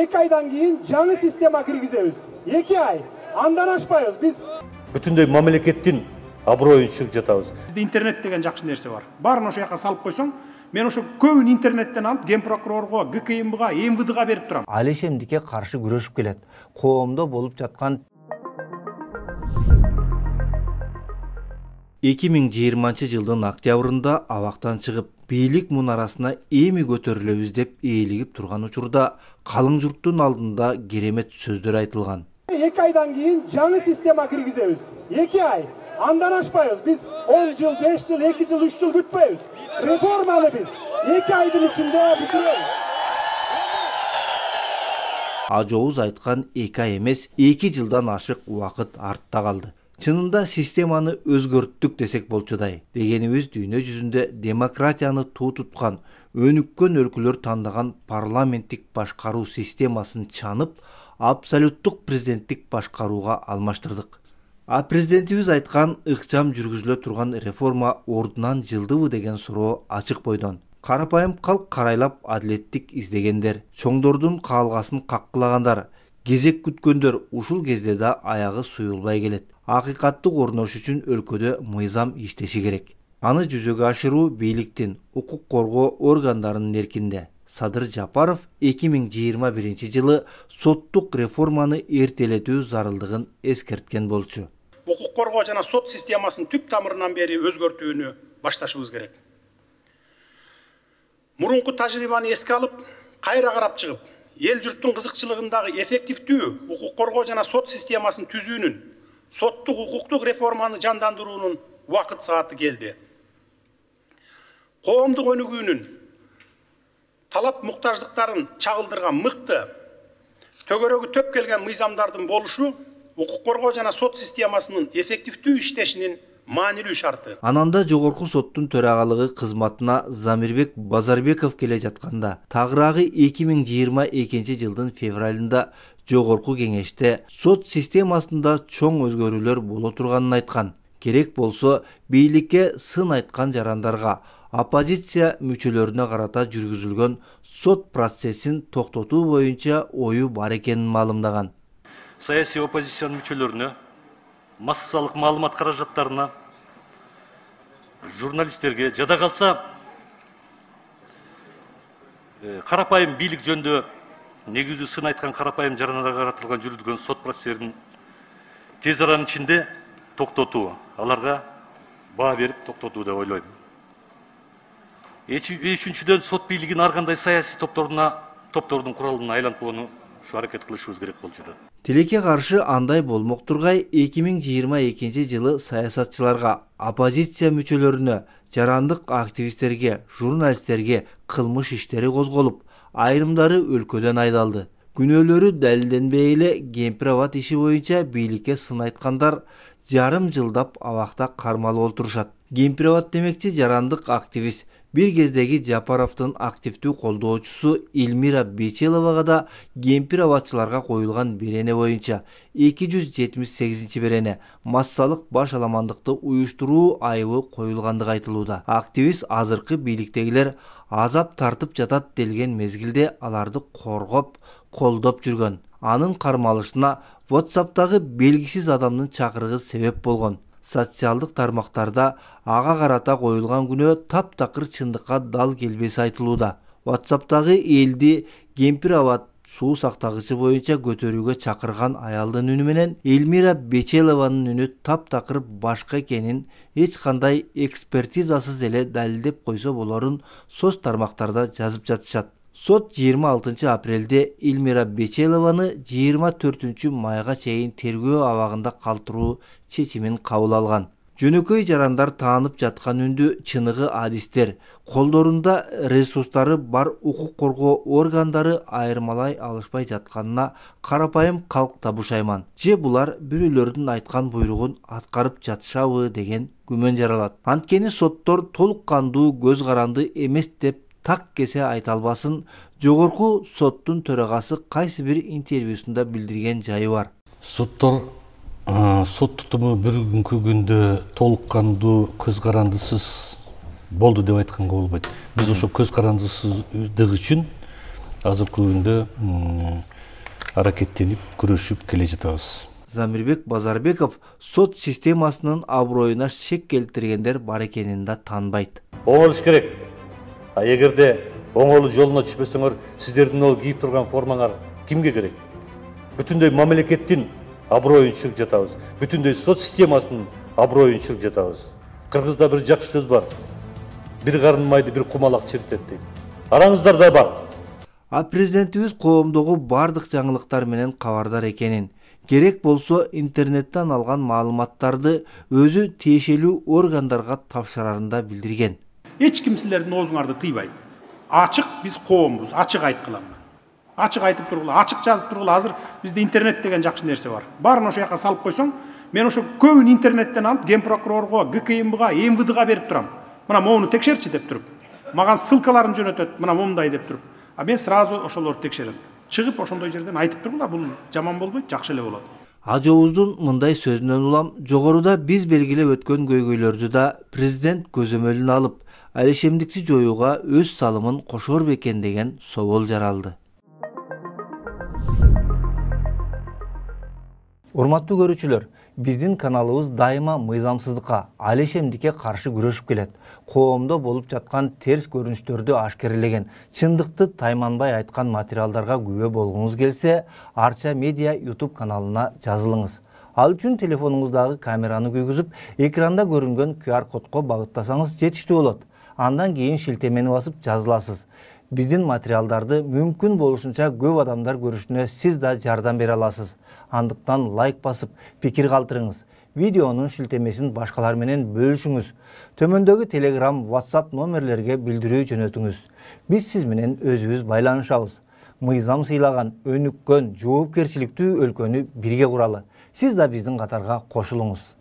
екі айдан кейін жаңы система киргизебиз екі ай андан ашпайбыз біз бүтіндей мамлекеттин абыройын түшүрүп жатабыз бизде интернет деген жақсы нәрсе бар барын ошол жака салып қойсаң мен ошо көбүн интернеттен алып генпрокурорго гкмга мвдга берип турам ал ишемдикке каршы күрөшүп келет коомдо болуп жаткан 2020 жылдың октябрында абактан чыгып бийлик мұнарасына эми көтеріле деп ээлигип тұрған учурда қалың жұрттың алдында керемет сөздер айтылған эки айдан кейін жаңы система киргизебиз эки ай андан ашпайбыз біз он жыл беш жыл эки жыл үч жыл күтпөйбүз реформаны биз эки айдын ичинде бүтүрөбүз ажоуз айткан эки ай эмес эки жылдан ашык убакыт артта калды чынында системаны өзгөрттүк десек болчудай дегенибиз дүйнө жүзүндө демократияны туу туткан өнүккөн өлкөлөр тандаган парламенттик башкаруу системасын чанып абсолюттук президенттик башкарууга алмаштырдык а президентибиз айткан ыкчам жүргүзүлө турган реформа ордунан жылдыбы деген суроо ачык бойдон карапайым калк карайлап адилеттик издегендер чоңдордун каалгасын каккылагандар кезек күткөндөр ушул кезде да аягы суюлбай келет акыйкаттык орнош үчүн өлкөдө мыйзам иштеши керек аны жүзөгө ашыруу бийликтин укук коргоо органдарынын эркинде садыр жапаров 2021 жылы соттук реформаны эртелетүү зарылдыгын эскерткен болчу укук коргоо жана сот системасын түп тамырынан бери өзгөртүүнү башташыбыз керек мурунку тажрыйбаны эске алып кайра карап чыгып ел жұрттың қызықшылығындағы эффективті құқық қорғау және сот системасын түзуінің соттық құқықтық реформаны жандандыруының уақыт сағаты келді қоғамдық өнігуінің талап мұқтаждықтарын чағылдырған мықты төгерегі төп келген мұйзамдардың болушу құқық қорғау және сот системасының эффективті іштешінің маанилүү шарты ананда жогорку соттун төрагалыгы кызматына замирбек базарбеков келе жатканда тагыраагы эки миң жыйырма экинчи жылдын февралында жогорку кеңеште сот системасында чоң өзгөрүүлөр боло турганын айткан керек болсо бийликке сын айткан жарандарга оппозиция мүчөлөрүнө карата жүргүзүлгөн сот процессин токтотуу боюнча ою бар экенин маалымдаган саясий оппозициянын мүчөлөрүнө массалык маалымат каражаттарына журналистерге жада қалса э, қарапайым билік жөнді, негізді сын айтқан қарапайым жарналарға қаратылған жүргізілген сот процестерін тез араның ішінде тоқтату аларға баа беріп тоқтату деп ойлаймын үчүнчүдөн сот бийлигин ар кандай саясий топтордун құралына шуарекет ушу аракет кылышыбыз керек болчу Тілеке қаршы андай болмоқ тұрғай 2022 жылы саясатшыларға оппозиция мүшелеріне жарандық активистерге журналистерге қылмыш іштері қозғолып, айрымдары өлкөден айдалды күнөөлөрү далилденбей эле кемпироват иши боюнча бийликке сын айткандар жарым жылдап абакта кармалып отурушат кемпироват демекчи жарандык активист бир кездеги жапаровдун активдүү колдоочусу элмира бечеловага да кемпир абатчыларга коюлган берене боюнча 278 жүз берене массалык баш аламандықты уюштуруу айыбы коюлгандыгы айтылууда активист азыркы бийликтегилер азап тартып жатат делген мезгилде аларды коргоп колдоп жүргөн анын кармалышына тағы белгисиз адамның чакырыгы себеп болгон тармақтарда аға қарата қойылған коюлган тап тақыр чындыкка дал келбеси айтылуда. Ватсаптағы елді кемпир абад суу сактагычы боюнча көтөрүүгө чакырган аялдын үнү менен элмира бечелованын үні таптакыр башка экенин эч кандай экспертизасыз эле далилдеп койсо болорун соц тармақтарда жазып жатышат сот 26 апрелде Илмира Бечелованы 24 майга чейин тергөө абагында калтыруу чечимин кабыл алган жөнөкөй жарандар таанып жатқан үндү чыныгы адистер колдорунда ресурстары бар укук коргоо органдары айырмалай алышпай жатқанына қарапайым калк табушайман. бушайман же булар бирөөлөрдүн айткан буйругун аткарып жатышабы деген күмөн жаралат анткени соттор толук кандуу көз каранды эмес деп так кесе айта албасын жогорку соттун төрагасы кайсы бир интервьюсунда билдирген жайы бар соттор сот тутуму бүгүнкү күндө толук кандуу көз карандысыз болду деп айтканга болбойт биз ошо көз карандысыздык үчүн азыркы күндө аракеттенип күрөшүп келе жатабыз замирбек базарбеков сот системасынын аброюна шек келтиргендер бар экенин да таанбайт оңолуш керек а эгерде оңолуу жолуна түшпөсөңөр сиздердин могу кийип турган формаңар кимге керек бүтүндөй мамлекеттин аброюн түшүрүп жатабыз бүтүндөй сот системасынын аброюн түшүрүп жатабыз кыргызда бир жакшы сөз бар бир карын майды бир кумалак чиритет дейт араңыздарда бар а президентибиз коомдогу баардык жаңылыктар менен кабардар экенин керек болсо интернеттен алган маалыматтарды өзү тиешелүү органдарга тапшырарын да билдирген ким силердин оозуңарды тыйбайт ачык биз коомбуз ачык айткыла ачык айтып тургула ачык жазып тургула азыр бизде интернет деген жакшы нерсе бар баарын ошол жака салып койсоң мен ошо көбүн интернеттен алып генпрокурорго гкнбга мвдга берип турам мына могуну текшерчи деп туруп мага ссылкаларын жөнөтөт мына моундай деп туруп а мен сразу ошолорду текшерем чыгып ошондой жерден айтып тургула бул жаман болбойт жакшы эле болот ажообуздун мындай сөзүнөн улам жогоруда биз белгилеп өткөн көйгөйлөрдү да президент көзөмөлүнө алып алишемдикти жоюуга өз салымын кошор бекен деген собол жаралды урматтуу көрүүчүлөр биздин каналыбыз дайыма мыйзамсыздыкка алешемдікке қаршы күрөшүп келет коомдо болып жатқан терс көрүнүштөрдү ашкерелеген чындыкты тайманбай айтқан материалдарға күбө болғыңыз келсе арча медиа youtube каналына жазылыңыз ал үчүн телефоныңыздағы камераны күйгізіп экранда көрінген qr кодко бағыттасаңыз жетиштүү болот андан кейін шилтемени басып жазыласыз биздин материалдарды мүмкін болушунча көп адамдар көрүшүнө сіз да жардам бере аласыз андықтан лайк басып пекер қалтырыңыз. видеонун сілтемесін башкалар менен бөлүшүңүз төмөндөгү телеграм whatsapp номерлерге билдирүү жөнөтүңүз биз сиз менен өзүбүз байланышабыз мыйзам көн, өнүккөн жоопкерчиликтүү өлкөнү бірге құралы. Сіз да біздің қатарға қошылыңыз.